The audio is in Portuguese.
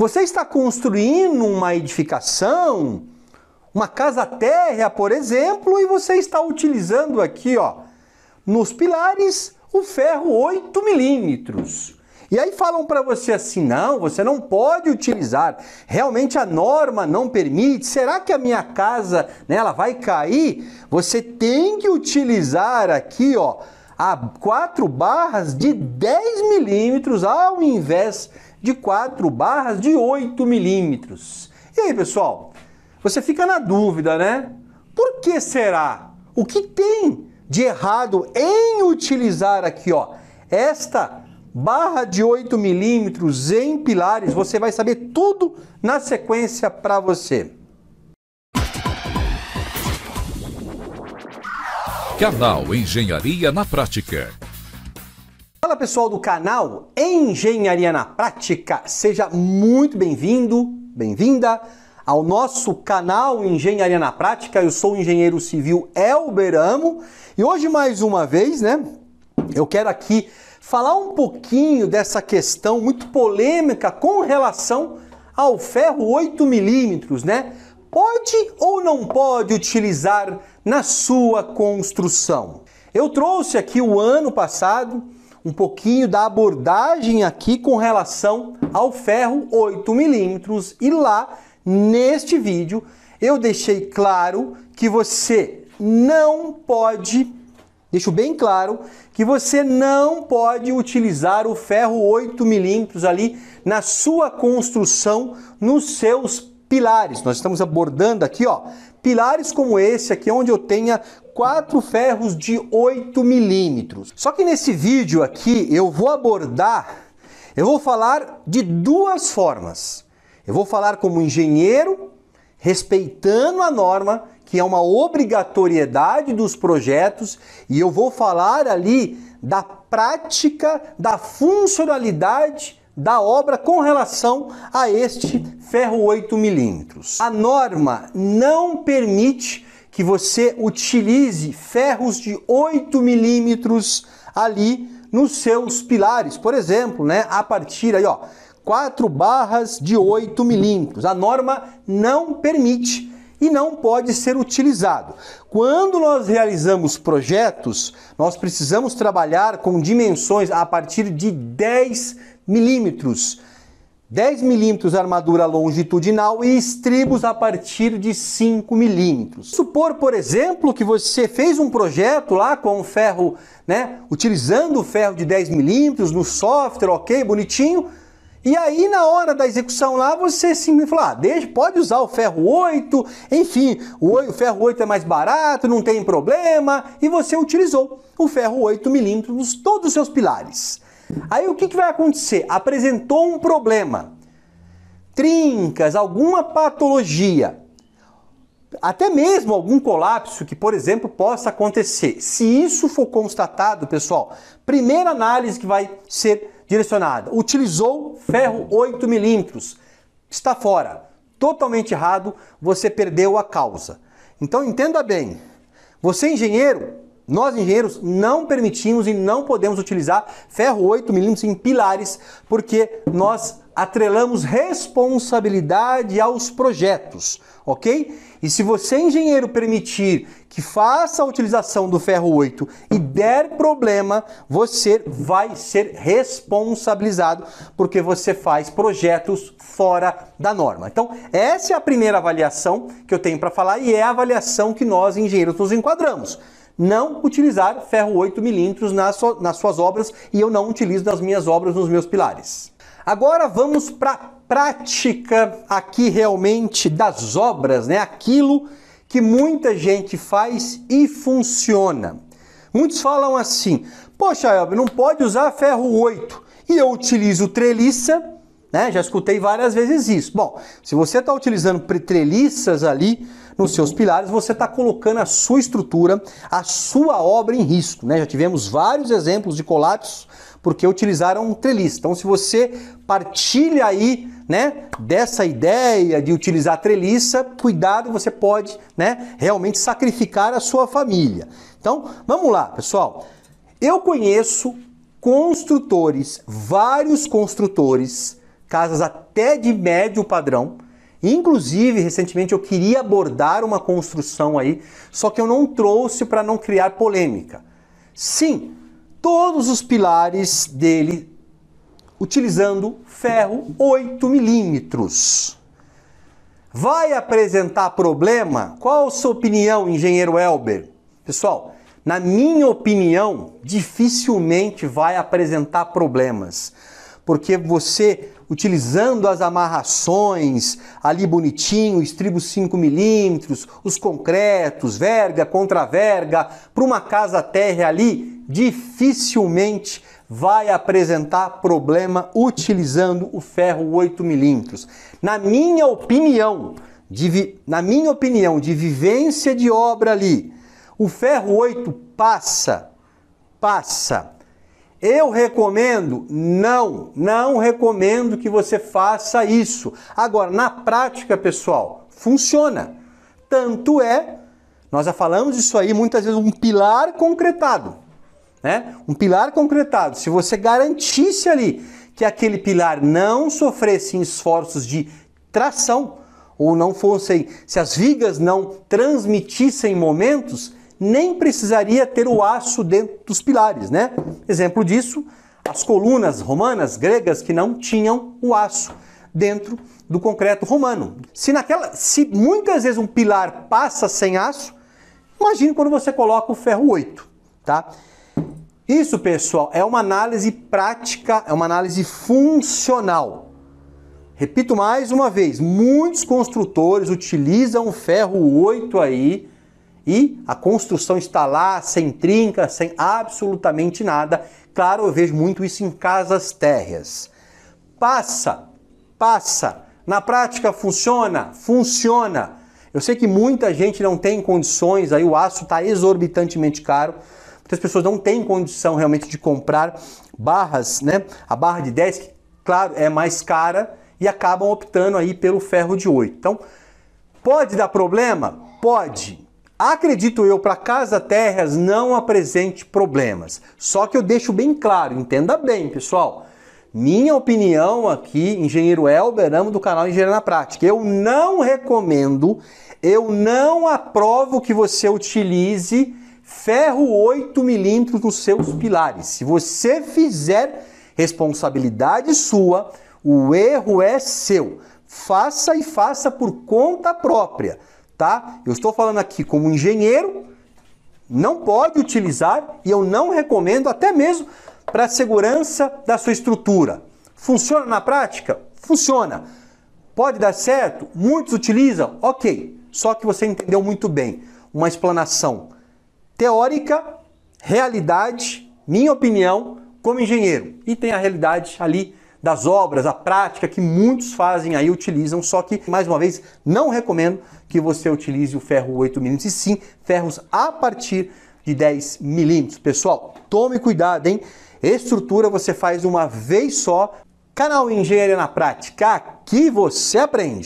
Você está construindo uma edificação, uma casa térrea, por exemplo, e você está utilizando aqui, ó, nos pilares, o ferro 8 milímetros. E aí falam para você assim: não, você não pode utilizar, realmente a norma não permite. Será que a minha casa né, ela vai cair? Você tem que utilizar aqui, ó, a quatro barras de 10 milímetros ao invés de 4 barras de 8 milímetros. E aí, pessoal? Você fica na dúvida, né? Por que será? O que tem de errado em utilizar aqui, ó, esta barra de 8 milímetros em pilares? Você vai saber tudo na sequência para você. Canal Engenharia na Prática. Fala pessoal do canal Engenharia na Prática, seja muito bem-vindo, bem-vinda ao nosso canal Engenharia na Prática. Eu sou o engenheiro civil Elber Amo e hoje mais uma vez, né, eu quero aqui falar um pouquinho dessa questão muito polêmica com relação ao ferro 8 milímetros, né? Pode ou não pode utilizar na sua construção? Eu trouxe aqui o ano passado um pouquinho da abordagem aqui com relação ao ferro 8 milímetros e lá neste vídeo eu deixei claro que você não pode, deixo bem claro, que você não pode utilizar o ferro 8 milímetros ali na sua construção, nos seus pilares. Nós estamos abordando aqui, ó, pilares como esse aqui, onde eu tenha quatro ferros de 8 milímetros. Só que nesse vídeo aqui eu vou abordar, eu vou falar de duas formas. Eu vou falar como engenheiro, respeitando a norma, que é uma obrigatoriedade dos projetos, e eu vou falar ali da prática, da funcionalidade da obra com relação a este ferro 8 milímetros. A norma não permite que você utilize ferros de 8 milímetros ali nos seus pilares, por exemplo, né, a partir aí, ó, quatro barras de 8 milímetros. A norma não permite e não pode ser utilizado. Quando nós realizamos projetos, nós precisamos trabalhar com dimensões a partir de 10 milímetros. 10 milímetros armadura longitudinal e estribos a partir de 5 milímetros. Supor, por exemplo, que você fez um projeto lá com ferro, né, utilizando o ferro de 10 milímetros no software, ok, bonitinho, e aí, na hora da execução lá, você simplesmente fala, ah, deixa, pode usar o ferro 8, enfim, o, o ferro 8 é mais barato, não tem problema, e você utilizou o ferro 8 milímetros, todos os seus pilares. Aí o que, que vai acontecer? Apresentou um problema, trincas, alguma patologia, até mesmo algum colapso que, por exemplo, possa acontecer. Se isso for constatado, pessoal, primeira análise que vai ser direcionada. Utilizou ferro 8 milímetros, está fora. Totalmente errado, você perdeu a causa. Então entenda bem, você engenheiro, nós engenheiros não permitimos e não podemos utilizar ferro 8 milímetros em pilares, porque nós atrelamos responsabilidade aos projetos, ok? E se você, engenheiro, permitir que faça a utilização do ferro 8 e der problema, você vai ser responsabilizado porque você faz projetos fora da norma. Então, essa é a primeira avaliação que eu tenho para falar e é a avaliação que nós, engenheiros, nos enquadramos não utilizar ferro 8 milímetros nas, suas obras e eu não utilizo nas minhas obras nos meus pilares. Agora vamos para a prática aqui realmente das obras, né? Aquilo que muita gente faz e funciona. Muitos falam assim: "Poxa, Elber, não pode usar ferro 8". E eu utilizo treliça, né? Já escutei várias vezes isso. Bom, se você está utilizando treliças ali nos seus pilares, você está colocando a sua estrutura, a sua obra em risco, né? Já tivemos vários exemplos de colapsos porque utilizaram um treliz. Então, se você partilha aí, né, dessa ideia de utilizar treliça, cuidado, você pode, né, realmente sacrificar a sua família. Então, vamos lá, pessoal. Eu conheço construtores, vários construtores, casas até de médio padrão. Inclusive, recentemente eu queria abordar uma construção aí, só que eu não trouxe para não criar polêmica. Sim, todos os pilares dele utilizando ferro 8 milímetros. Vai apresentar problema? Qual a sua opinião, engenheiro Elber? Pessoal, na minha opinião, dificilmente vai apresentar problemas, porque você utilizando as amarrações ali bonitinho, estribo 5 milímetros, os concretos, verga contra verga, para uma casa terra ali dificilmente vai apresentar problema utilizando o ferro 8 milímetros. Na minha opinião, de na minha opinião, de vivência de obra ali, o ferro 8 passa, passa. Eu recomendo? Não, não recomendo que você faça isso. Agora, na prática, pessoal, funciona. Tanto é, nós já falamos isso aí muitas vezes, um pilar concretado né? Um pilar concretado. Se você garantisse ali que aquele pilar não sofresse esforços de tração ou não fossem, se as vigas não transmitissem momentos, nem precisaria ter o aço dentro dos pilares, né? Exemplo disso, as colunas romanas, gregas que não tinham o aço dentro do concreto romano. Se naquela, se muitas vezes um pilar passa sem aço, imagine quando você coloca o ferro 8, tá? Isso, pessoal, é uma análise prática, é uma análise funcional. Repito mais uma vez, muitos construtores utilizam ferro 8 aí e a construção está lá, sem trinca, sem absolutamente nada. Claro, eu vejo muito isso em casas térreas. Passa, passa. Na prática funciona? Funciona. Eu sei que muita gente não tem condições, aí o aço está exorbitantemente caro. Muitas então, pessoas não têm condição realmente de comprar barras, né? A barra de 10, claro, é mais cara e acabam optando aí pelo ferro de 8. Então, pode dar problema? Pode. Acredito eu, para Casa Terras não apresente problemas. Só que eu deixo bem claro, entenda bem, pessoal. Minha opinião aqui, engenheiro Elber, amo do canal Engenharia na Prática. Eu não recomendo, eu não aprovo que você utilize ferro 8 milímetros nos seus pilares. Se você fizer responsabilidade sua, o erro é seu. Faça e faça por conta própria, tá? Eu estou falando aqui como engenheiro, não pode utilizar e eu não recomendo até mesmo para a segurança da sua estrutura. Funciona na prática? Funciona. Pode dar certo? Muitos utilizam? Ok. Só que você entendeu muito bem uma explanação teórica, realidade, minha opinião, como engenheiro. E tem a realidade ali das obras, a prática que muitos fazem aí, utilizam, só que, mais uma vez, não recomendo que você utilize o ferro 8 milímetros, e sim ferros a partir de 10 milímetros. Pessoal, tome cuidado, hein? Estrutura você faz uma vez só. Canal Engenharia na Prática, aqui você aprende!